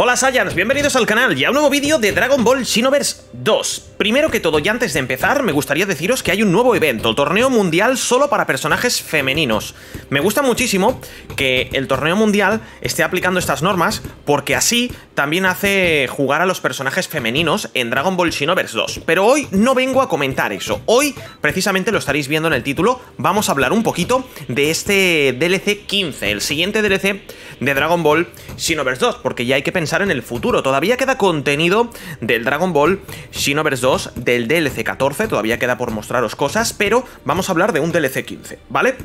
Hola Saiyans, bienvenidos al canal y a un nuevo vídeo de Dragon Ball Xenoverse 2. Primero que todo y antes de empezar, me gustaría deciros que hay un nuevo evento, el torneo mundial solo para personajes femeninos. Me gusta muchísimo que el torneo mundial esté aplicando estas normas porque así también hace jugar a los personajes femeninos en Dragon Ball Xenoverse 2. Pero hoy no vengo a comentar eso, hoy precisamente lo estaréis viendo en el título, vamos a hablar un poquito de este DLC 15, el siguiente DLC de Dragon Ball Xenoverse 2, porque ya hay que pensar en el futuro. Todavía queda contenido del Dragon Ball Xenoverse 2, del DLC 14, todavía queda por mostraros cosas, pero vamos a hablar de un DLC 15, ¿vale?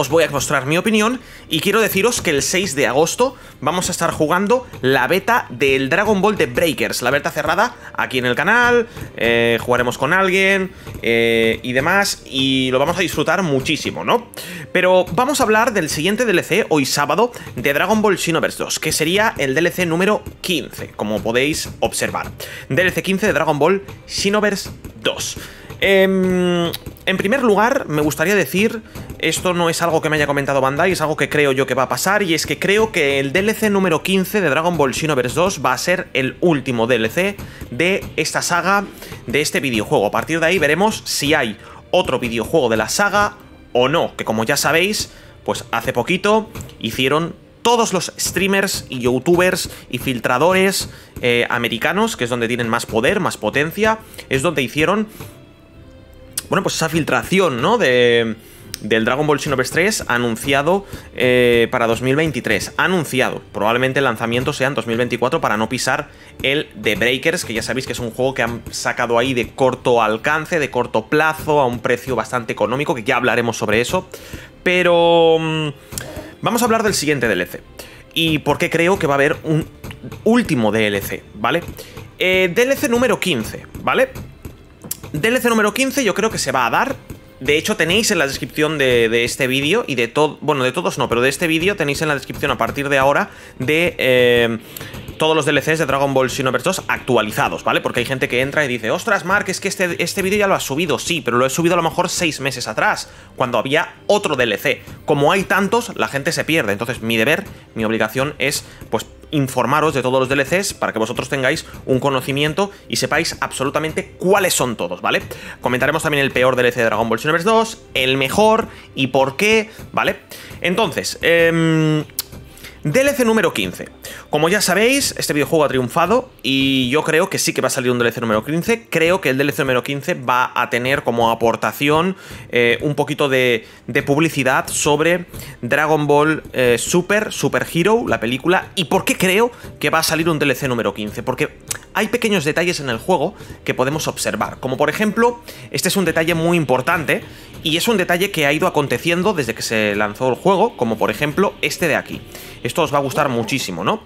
os voy a mostrar mi opinión y quiero deciros que el 6 de agosto vamos a estar jugando la beta del Dragon Ball de Breakers, la beta cerrada aquí en el canal, eh, jugaremos con alguien eh, y demás y lo vamos a disfrutar muchísimo, ¿no? Pero vamos a hablar del siguiente DLC hoy sábado de Dragon Ball Xenoverse 2, que sería el DLC número 15, como podéis observar. DLC 15 de Dragon Ball Xenoverse 2. Em, en primer lugar, me gustaría decir, esto no es algo que me haya comentado Bandai, es algo que creo yo que va a pasar, y es que creo que el DLC número 15 de Dragon Ball Xenoverse 2 va a ser el último DLC de esta saga, de este videojuego. A partir de ahí veremos si hay otro videojuego de la saga o no, que como ya sabéis, pues hace poquito hicieron todos los streamers y youtubers y filtradores eh, americanos, que es donde tienen más poder, más potencia, es donde hicieron bueno, pues esa filtración, ¿no? De, del Dragon Ball Xenoverse 3 anunciado eh, para 2023. Anunciado. Probablemente el lanzamiento sea en 2024 para no pisar el The Breakers, que ya sabéis que es un juego que han sacado ahí de corto alcance, de corto plazo, a un precio bastante económico, que ya hablaremos sobre eso. Pero... Mm, vamos a hablar del siguiente DLC. Y por qué creo que va a haber un último DLC, ¿vale? Eh, DLC número 15, ¿vale? DLC número 15 yo creo que se va a dar. De hecho, tenéis en la descripción de, este vídeo y de todo... Bueno, de todos no, pero de este vídeo tenéis en la descripción a partir de ahora de... Eh, todos los DLCs de Dragon Ball Xenoverse 2 actualizados, ¿vale? Porque hay gente que entra y dice, ostras, Mark, es que este, este vídeo ya lo has subido, sí, pero lo he subido a lo mejor seis meses atrás, cuando había otro DLC. Como hay tantos, la gente se pierde. Entonces, mi deber, mi obligación es, pues, informaros de todos los DLCs para que vosotros tengáis un conocimiento y sepáis absolutamente cuáles son todos, ¿vale? Comentaremos también el peor DLC de Dragon Ball Universe 2, el mejor y por qué, ¿vale? Entonces, eh, DLC número 15. Como ya sabéis, este videojuego ha triunfado y yo creo que sí que va a salir un DLC número 15. Creo que el DLC número 15 va a tener como aportación eh, un poquito de, publicidad sobre Dragon Ball eh, Super, Super Hero, la película. ¿Y por qué creo que va a salir un DLC número 15? Porque hay pequeños detalles en el juego que podemos observar, como por ejemplo, este es un detalle muy importante y es un detalle que ha ido aconteciendo desde que se lanzó el juego, como por ejemplo este de aquí. Esto os va a gustar muchísimo, ¿no?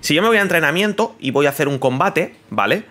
Si yo me voy a entrenamiento y voy a hacer un combate, ¿vale?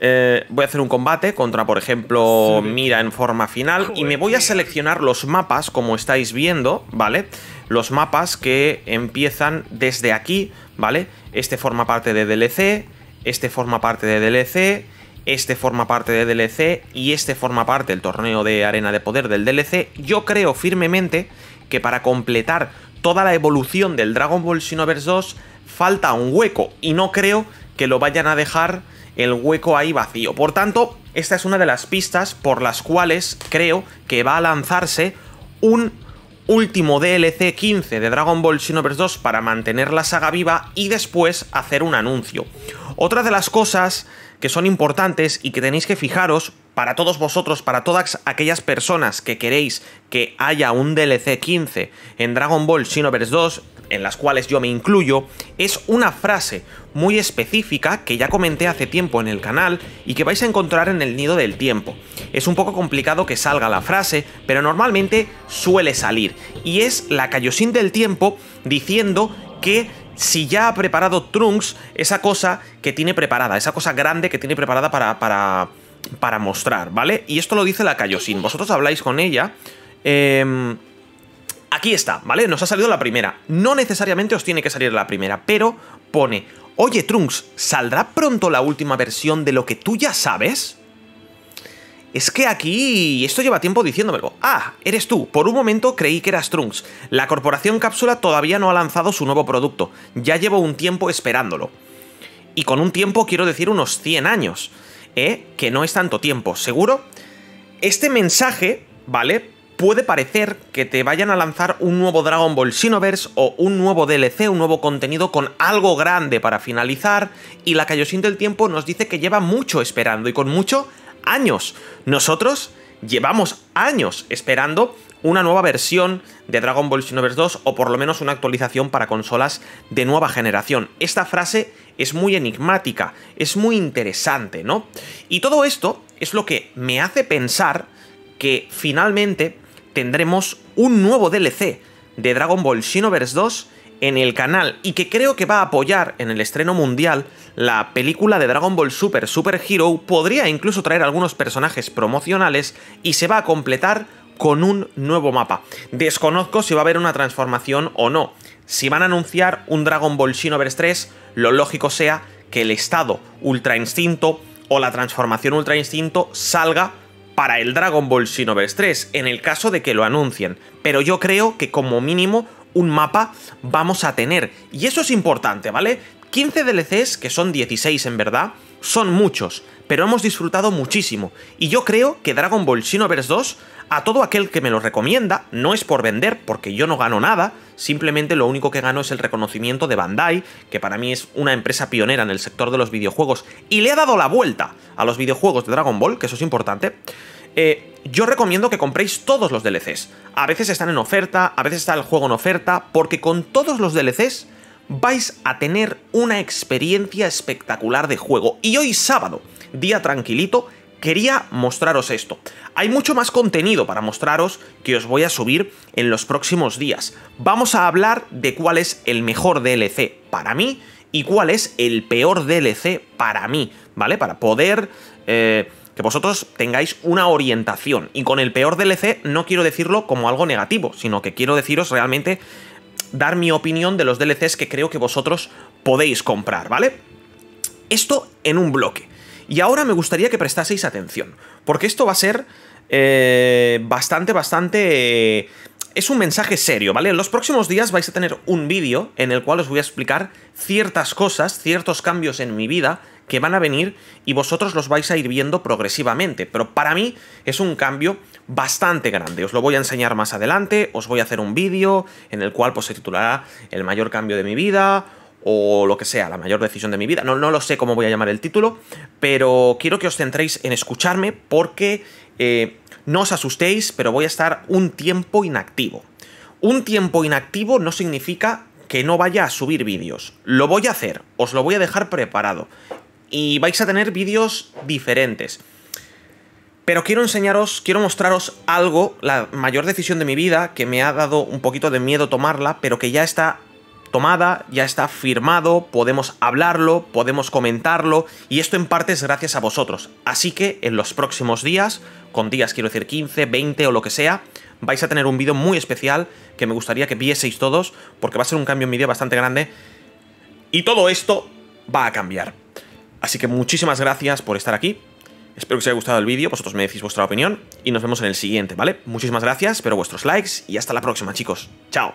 Eh, voy a hacer un combate contra, por ejemplo, Mira en forma final y me voy a seleccionar los mapas, como estáis viendo, ¿vale? Los mapas que empiezan desde aquí, ¿vale? Este forma parte de DLC, este forma parte de DLC, este forma parte de DLC y este forma parte del torneo de arena de poder del DLC, yo creo firmemente que para completar toda la evolución del Dragon Ball Xenoverse 2 falta un hueco y no creo que lo vayan a dejar el hueco ahí vacío. Por tanto, esta es una de las pistas por las cuales creo que va a lanzarse un último DLC 15 de Dragon Ball Xenoverse 2 para mantener la saga viva y después hacer un anuncio. Otra de las cosas que son importantes y que tenéis que fijaros para todos vosotros, para todas aquellas personas que queréis que haya un DLC 15 en Dragon Ball Xenoverse 2, en las cuales yo me incluyo, es una frase muy específica que ya comenté hace tiempo en el canal y que vais a encontrar en el nido del tiempo. Es un poco complicado que salga la frase, pero normalmente suele salir, y es la Kaioshin del tiempo diciendo que si ya ha preparado Trunks esa cosa que tiene preparada, esa cosa grande que tiene preparada para, para, mostrar, ¿vale? Y esto lo dice la Kaiosin. Vosotros habláis con ella. Em, aquí está, ¿vale? Nos ha salido la primera. No necesariamente os tiene que salir la primera, pero pone, oye Trunks, ¿saldrá pronto la última versión de lo que tú ya sabes? Es que aquí... esto lleva tiempo diciéndomelo. Ah, eres tú. Por un momento creí que eras Trunks. La corporación Cápsula todavía no ha lanzado su nuevo producto. Ya llevo un tiempo esperándolo. Y con un tiempo quiero decir unos 100 años. ¿Eh? Que no es tanto tiempo, ¿seguro? Este mensaje, ¿vale? Puede parecer que te vayan a lanzar un nuevo Dragon Ball Xenoverse o un nuevo DLC, un nuevo contenido con algo grande para finalizar, y la callosín del Tiempo nos dice que lleva mucho esperando, y con mucho años. Nosotros llevamos años esperando una nueva versión de Dragon Ball Xenoverse 2 o por lo menos una actualización para consolas de nueva generación. Esta frase es muy enigmática, es muy interesante, ¿no? Y todo esto es lo que me hace pensar que finalmente tendremos un nuevo DLC de Dragon Ball Xenoverse 2 en el canal y que creo que va a apoyar en el estreno mundial la película de Dragon Ball Super Super Hero, podría incluso traer algunos personajes promocionales y se va a completar con un nuevo mapa. Desconozco si va a haber una transformación o no. Si van a anunciar un Dragon Ball Xenoverse 3, lo lógico sea que el estado Ultra Instinto o la transformación Ultra Instinto salga para el Dragon Ball Xenoverse 3, en el caso de que lo anuncien. Pero yo creo que como mínimo un mapa vamos a tener. Y eso es importante, ¿vale? 15 DLCs, que son 16 en verdad, son muchos, pero hemos disfrutado muchísimo. Y yo creo que Dragon Ball Xenoverse 2, a todo aquel que me lo recomienda, no es por vender, porque yo no gano nada, simplemente lo único que gano es el reconocimiento de Bandai, que para mí es una empresa pionera en el sector de los videojuegos, y le ha dado la vuelta a los videojuegos de Dragon Ball, que eso es importante. Eh, yo recomiendo que compréis todos los DLCs. A veces están en oferta, a veces está el juego en oferta, porque con todos los DLCs vais a tener una experiencia espectacular de juego. Y hoy sábado, día tranquilito, quería mostraros esto. Hay mucho más contenido para mostraros que os voy a subir en los próximos días. Vamos a hablar de cuál es el mejor DLC para mí y cuál es el peor DLC para mí, ¿vale? Para poder... Eh, que vosotros tengáis una orientación. Y con el peor DLC no quiero decirlo como algo negativo, sino que quiero deciros realmente dar mi opinión de los DLCs que creo que vosotros podéis comprar, ¿vale? Esto en un bloque. Y ahora me gustaría que prestaseis atención, porque esto va a ser eh, bastante, bastante... Eh, es un mensaje serio, ¿vale? En los próximos días vais a tener un vídeo en el cual os voy a explicar ciertas cosas, ciertos cambios en mi vida, que van a venir y vosotros los vais a ir viendo progresivamente. Pero para mí es un cambio bastante grande. Os lo voy a enseñar más adelante, os voy a hacer un vídeo en el cual pues, se titulará El mayor cambio de mi vida o lo que sea, la mayor decisión de mi vida. No, no lo sé cómo voy a llamar el título, pero quiero que os centréis en escucharme porque eh, no os asustéis, pero voy a estar un tiempo inactivo. Un tiempo inactivo no significa que no vaya a subir vídeos. Lo voy a hacer, os lo voy a dejar preparado y vais a tener vídeos diferentes. Pero quiero enseñaros, quiero mostraros algo, la mayor decisión de mi vida, que me ha dado un poquito de miedo tomarla, pero que ya está tomada, ya está firmado, podemos hablarlo, podemos comentarlo, y esto en parte es gracias a vosotros. Así que en los próximos días, con días quiero decir 15, 20 o lo que sea, vais a tener un vídeo muy especial que me gustaría que vieseis todos, porque va a ser un cambio en mi vida bastante grande, y todo esto va a cambiar. Así que muchísimas gracias por estar aquí. Espero que os haya gustado el vídeo, vosotros me decís vuestra opinión y nos vemos en el siguiente, ¿vale? Muchísimas gracias, espero vuestros likes y hasta la próxima, chicos. ¡Chao!